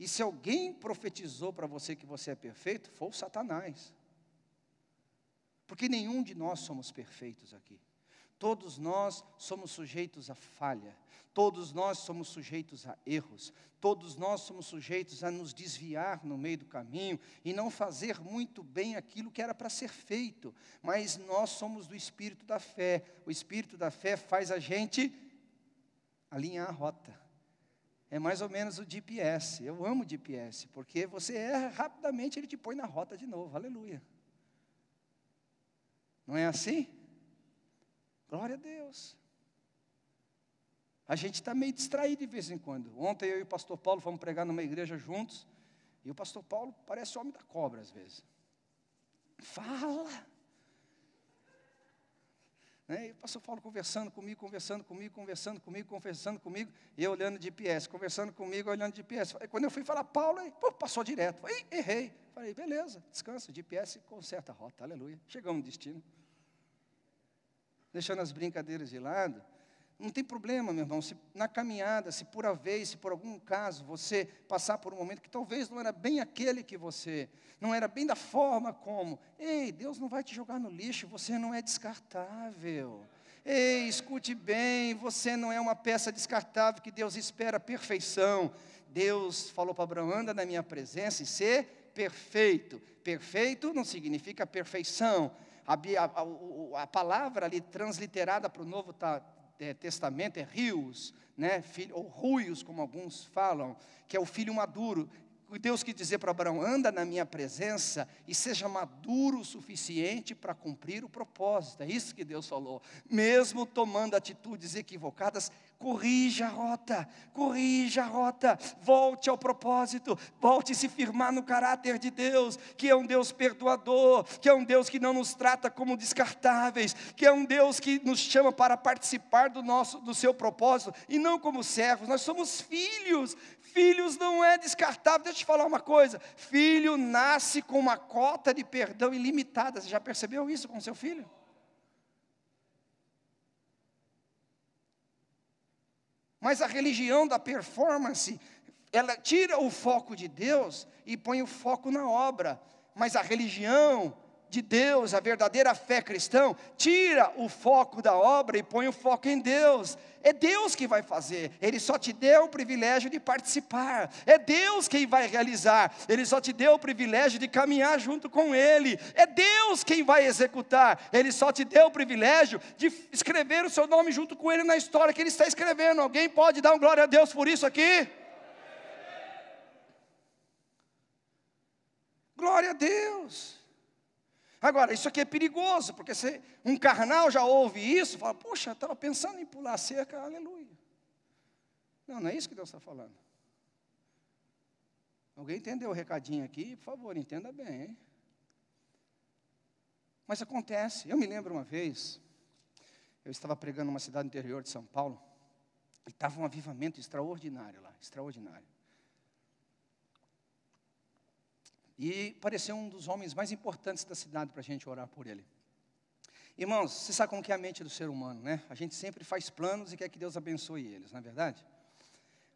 E se alguém profetizou para você que você é perfeito, foi o Satanás. Porque nenhum de nós somos perfeitos aqui. Todos nós somos sujeitos a falha, todos nós somos sujeitos a erros, todos nós somos sujeitos a nos desviar no meio do caminho e não fazer muito bem aquilo que era para ser feito, mas nós somos do espírito da fé. O espírito da fé faz a gente alinhar a rota. É mais ou menos o GPS. Eu amo GPS, porque você erra rapidamente, ele te põe na rota de novo. Aleluia. Não é assim? Glória a Deus. A gente está meio distraído de vez em quando. Ontem eu e o pastor Paulo fomos pregar numa igreja juntos, e o pastor Paulo parece homem da cobra às vezes. Fala! Né? E o pastor Paulo conversando comigo, conversando comigo, conversando comigo, conversando comigo, e eu olhando de PS, conversando comigo, olhando de PS. Quando eu fui falar Paulo, pô, passou direto. Falei, errei. Falei, beleza, descansa, de PS conserta a rota, aleluia. Chegamos no destino deixando as brincadeiras de lado, não tem problema, meu irmão, se na caminhada, se por a vez, se por algum caso você passar por um momento que talvez não era bem aquele que você, não era bem da forma como, ei, Deus não vai te jogar no lixo, você não é descartável. Ei, escute bem, você não é uma peça descartável que Deus espera perfeição. Deus falou para Abraão: anda na minha presença e ser perfeito. Perfeito não significa perfeição, a, a, a palavra ali transliterada para o Novo é, Testamento é rios, né, ou ruios, como alguns falam, que é o filho maduro, Deus quis dizer para Abraão: anda na minha presença e seja maduro o suficiente para cumprir o propósito. É isso que Deus falou. Mesmo tomando atitudes equivocadas, corrija a rota, corrija a rota, volte ao propósito, volte a se firmar no caráter de Deus, que é um Deus perdoador, que é um Deus que não nos trata como descartáveis, que é um Deus que nos chama para participar do nosso do seu propósito e não como servos. Nós somos filhos, Filhos não é descartável. Deixa eu te falar uma coisa: filho nasce com uma cota de perdão ilimitada. Você já percebeu isso com seu filho? Mas a religião da performance, ela tira o foco de Deus e põe o foco na obra. Mas a religião de Deus, a verdadeira fé cristã, tira o foco da obra e põe o foco em Deus. É Deus que vai fazer, Ele só te deu o privilégio de participar, é Deus quem vai realizar, Ele só te deu o privilégio de caminhar junto com Ele, é Deus quem vai executar, Ele só te deu o privilégio de escrever o seu nome junto com Ele na história que Ele está escrevendo. Alguém pode dar um glória a Deus por isso aqui? Glória a Deus. Agora, isso aqui é perigoso, porque se um carnal já ouve isso, fala, poxa, estava pensando em pular a cerca, aleluia. Não, não é isso que Deus está falando. Alguém entendeu o recadinho aqui? Por favor, entenda bem, hein? Mas acontece. Eu me lembro uma vez, eu estava pregando numa cidade interior de São Paulo, e estava um avivamento extraordinário lá, extraordinário. E pareceu um dos homens mais importantes da cidade para a gente orar por ele. Irmãos, você sabe como que é a mente do ser humano, né? A gente sempre faz planos e quer que Deus abençoe eles, não é verdade?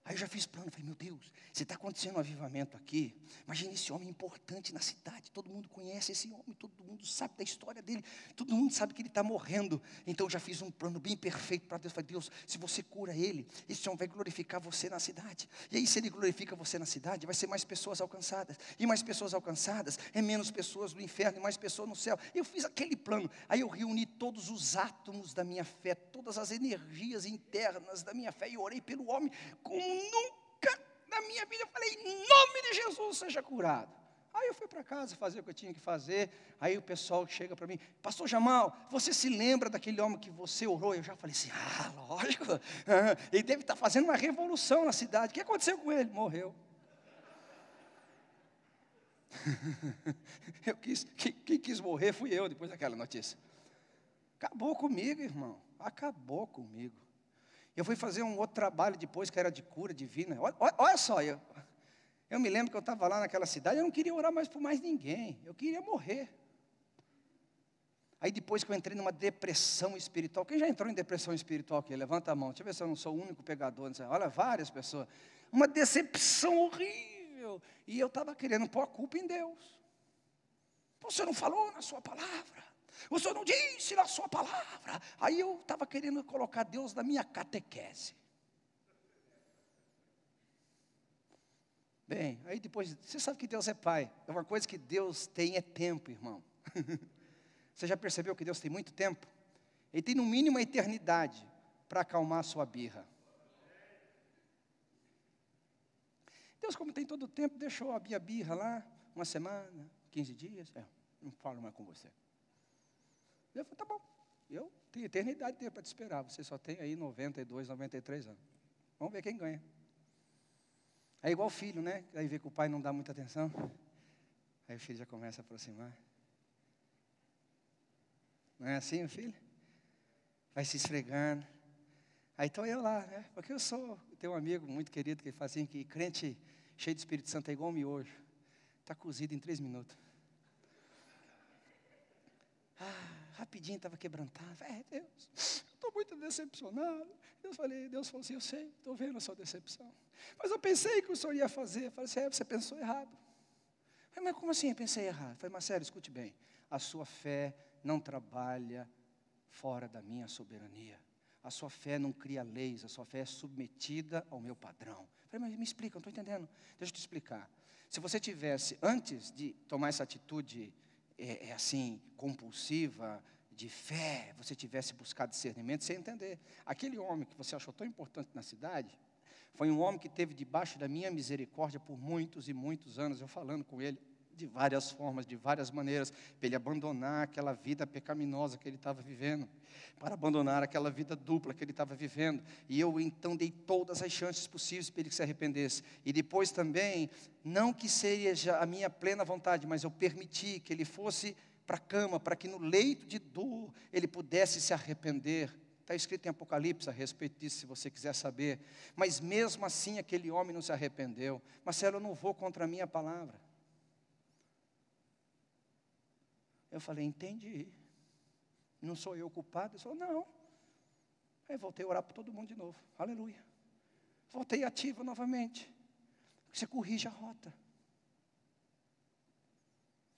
Aí eu já fiz plano, falei, meu Deus, se está acontecendo um avivamento aqui, imagina esse homem importante na cidade, todo mundo conhece esse homem, todo mundo sabe da história dele, todo mundo sabe que ele está morrendo. Então eu já fiz um plano bem perfeito para Deus. Falei, Deus, se você cura ele, esse homem vai glorificar você na cidade. E aí, se ele glorifica você na cidade, vai ser mais pessoas alcançadas. E mais pessoas alcançadas, é menos pessoas no inferno e mais pessoas no céu. Eu fiz aquele plano. Aí eu reuni todos os átomos da minha fé, todas as energias internas da minha fé, e orei pelo homem. Como nunca na minha vida eu falei, em nome de Jesus, seja curado. Aí eu fui para casa fazer o que eu tinha que fazer. Aí o pessoal chega para mim, Pastor Jamal, você se lembra daquele homem que você orou? Eu já falei assim, ah, lógico. Ele deve estar tá fazendo uma revolução na cidade. O que aconteceu com ele? Morreu. eu quis, quem, quem quis morrer fui eu depois daquela notícia. Acabou comigo, irmão. Acabou comigo. Eu fui fazer um outro trabalho depois, que era de cura divina. Olha, olha só, eu, eu me lembro que eu estava lá naquela cidade, eu não queria orar mais por mais ninguém, eu queria morrer. Aí depois que eu entrei numa depressão espiritual, quem já entrou em depressão espiritual aqui? Levanta a mão, deixa eu ver se eu não sou o único pegador. Olha, várias pessoas. Uma decepção horrível. E eu estava querendo pôr a culpa em Deus. Você não falou na sua palavra. O Senhor não disse na sua palavra. Aí eu estava querendo colocar Deus na minha catequese. Bem, aí depois, você sabe que Deus é Pai. É uma coisa que Deus tem é tempo, irmão. você já percebeu que Deus tem muito tempo? Ele tem no mínimo a eternidade para acalmar a sua birra. Deus, como tem todo o tempo, deixou a minha birra lá, uma semana, 15 dias. É, não falo mais com você. Eu falei, tá bom, eu tenho eternidade de para te esperar, você só tem aí 92, 93 anos. Vamos ver quem ganha. É igual filho, né? Aí vê que o pai não dá muita atenção, aí o filho já começa a aproximar. Não é assim, filho? Vai se esfregando. Aí estou eu lá, né? Porque eu sou, tenho um amigo muito querido que faz assim, que crente cheio de Espírito Santo é igual um miojo. Está cozido em três minutos. Ah, Rapidinho estava quebrantado. É, Deus, eu estou muito decepcionado. Deus falei, Deus falou assim, eu sei, estou vendo a sua decepção. Mas eu pensei que o senhor ia fazer. Eu falei assim, é, você pensou errado. Falei, mas como assim eu pensei errado? Eu falei, mas sério, escute bem. A sua fé não trabalha fora da minha soberania. A sua fé não cria leis, a sua fé é submetida ao meu padrão. Eu falei, mas me explica, não estou entendendo. Deixa eu te explicar. Se você tivesse, antes de tomar essa atitude é, é assim, compulsiva, de fé, você tivesse buscado discernimento, você ia entender. Aquele homem que você achou tão importante na cidade, foi um homem que teve debaixo da minha misericórdia por muitos e muitos anos, eu falando com ele de várias formas, de várias maneiras, para ele abandonar aquela vida pecaminosa que ele estava vivendo, para abandonar aquela vida dupla que ele estava vivendo. E eu então dei todas as chances possíveis para ele que se arrependesse. E depois também, não que seja a minha plena vontade, mas eu permiti que ele fosse para a cama, para que no leito de dor ele pudesse se arrepender. Está escrito em Apocalipse a respeito disso, se você quiser saber. Mas mesmo assim, aquele homem não se arrependeu. Marcelo, eu não vou contra a minha palavra. Eu falei, entendi. Não sou eu culpado? Ele falou, não. Aí voltei a orar para todo mundo de novo. Aleluia. Voltei ativa novamente. Você corrige a rota.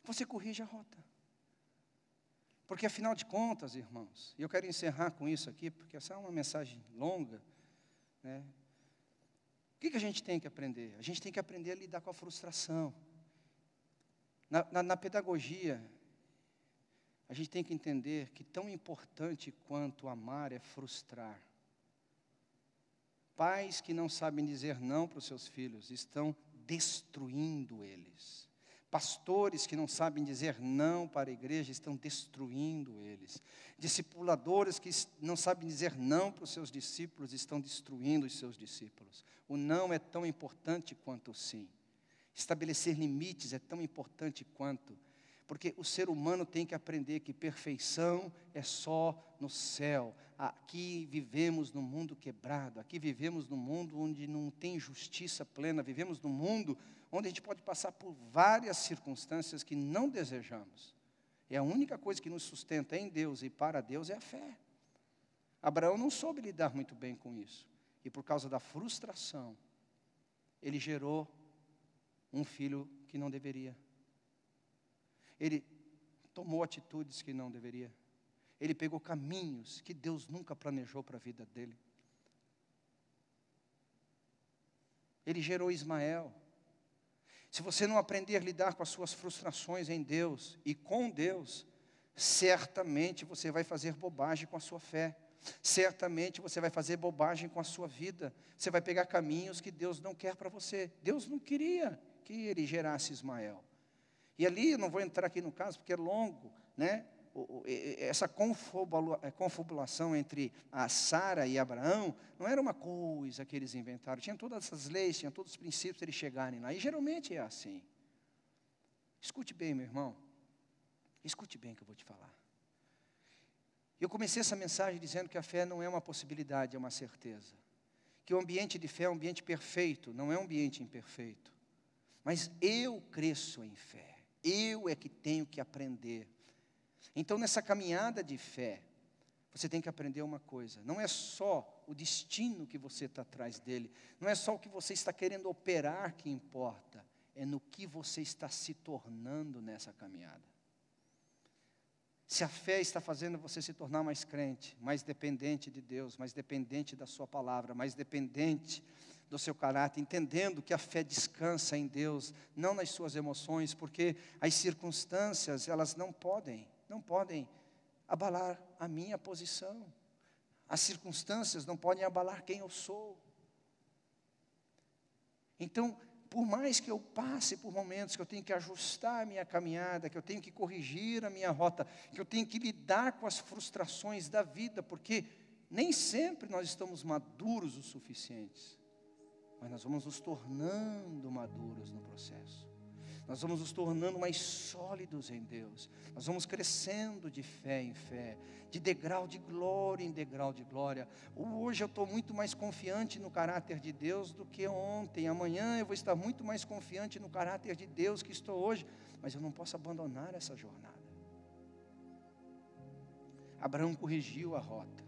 Você corrige a rota. Porque afinal de contas, irmãos, E eu quero encerrar com isso aqui, porque essa é uma mensagem longa, né? O que, que a gente tem que aprender? A gente tem que aprender a lidar com a frustração. Na, na, na pedagogia, a gente tem que entender que tão importante quanto amar é frustrar. Pais que não sabem dizer não para os seus filhos estão destruindo eles. Pastores que não sabem dizer não para a igreja estão destruindo eles. Discipuladores que não sabem dizer não para os seus discípulos estão destruindo os seus discípulos. O não é tão importante quanto o sim. Estabelecer limites é tão importante quanto porque o ser humano tem que aprender que perfeição é só no céu. Aqui vivemos num mundo quebrado, aqui vivemos num mundo onde não tem justiça plena, vivemos num mundo onde a gente pode passar por várias circunstâncias que não desejamos. E a única coisa que nos sustenta é em Deus e para Deus é a fé. Abraão não soube lidar muito bem com isso. E por causa da frustração, ele gerou um filho que não deveria ele tomou atitudes que não deveria. Ele pegou caminhos que Deus nunca planejou para a vida dele. Ele gerou Ismael. Se você não aprender a lidar com as suas frustrações em Deus e com Deus, certamente você vai fazer bobagem com a sua fé. Certamente você vai fazer bobagem com a sua vida. Você vai pegar caminhos que Deus não quer para você. Deus não queria que ele gerasse Ismael. E ali, eu não vou entrar aqui no caso, porque é longo, né? Essa é, confabulação entre a Sara e Abraão não era uma coisa que eles inventaram. Tinha todas essas leis, tinha todos os princípios para eles chegarem lá. E geralmente é assim. Escute bem, meu irmão. Escute bem o que eu vou te falar. Eu comecei essa mensagem dizendo que a fé não é uma possibilidade, é uma certeza. Que o ambiente de fé é um ambiente perfeito, não é um ambiente imperfeito. Mas eu cresço em fé. Eu é que tenho que aprender. Então, nessa caminhada de fé, você tem que aprender uma coisa: não é só o destino que você está atrás dele, não é só o que você está querendo operar que importa, é no que você está se tornando nessa caminhada. Se a fé está fazendo você se tornar mais crente, mais dependente de Deus, mais dependente da Sua palavra, mais dependente do seu caráter, entendendo que a fé descansa em Deus, não nas suas emoções, porque as circunstâncias, elas não podem, não podem abalar a minha posição. As circunstâncias não podem abalar quem eu sou. Então, por mais que eu passe por momentos que eu tenho que ajustar a minha caminhada, que eu tenho que corrigir a minha rota, que eu tenho que lidar com as frustrações da vida, porque nem sempre nós estamos maduros o suficiente mas nós vamos nos tornando maduros no processo. Nós vamos nos tornando mais sólidos em Deus. Nós vamos crescendo de fé em fé, de degrau de glória em degrau de glória. Hoje eu estou muito mais confiante no caráter de Deus do que ontem. Amanhã eu vou estar muito mais confiante no caráter de Deus que estou hoje. Mas eu não posso abandonar essa jornada. Abraão corrigiu a rota.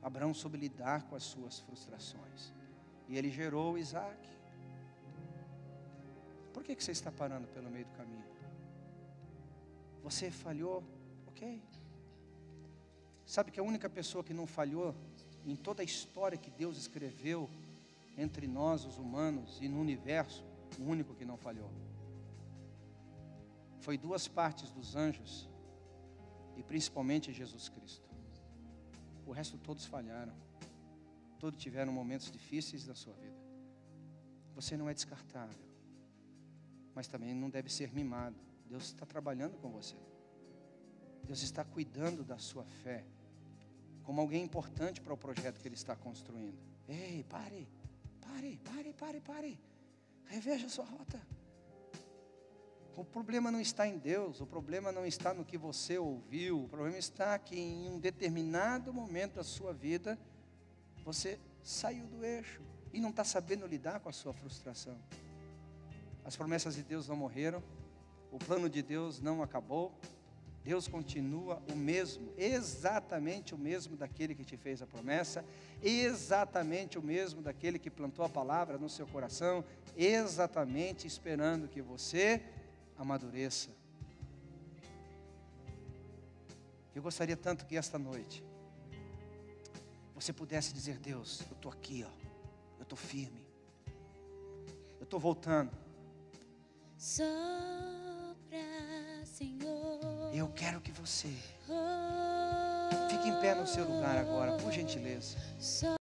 Abraão soube lidar com as suas frustrações. E ele gerou Isaac. Por que, que você está parando pelo meio do caminho? Você falhou? Ok. Sabe que a única pessoa que não falhou em toda a história que Deus escreveu entre nós, os humanos, e no universo, o único que não falhou. Foi duas partes dos anjos e principalmente Jesus Cristo. O resto todos falharam. Todos tiveram momentos difíceis na sua vida. Você não é descartável, mas também não deve ser mimado. Deus está trabalhando com você. Deus está cuidando da sua fé como alguém importante para o projeto que Ele está construindo. Ei, pare, pare, pare, pare, pare. Reveja a sua rota. O problema não está em Deus, o problema não está no que você ouviu, o problema está que em um determinado momento da sua vida você saiu do eixo e não está sabendo lidar com a sua frustração. As promessas de Deus não morreram, o plano de Deus não acabou, Deus continua o mesmo, exatamente o mesmo daquele que te fez a promessa, exatamente o mesmo daquele que plantou a palavra no seu coração, exatamente esperando que você amadureça. Eu gostaria tanto que esta noite você pudesse dizer: Deus, eu estou aqui, ó, eu estou firme, eu estou voltando. Sopra, Senhor. Eu quero que você oh, fique em pé no seu lugar agora, por gentileza.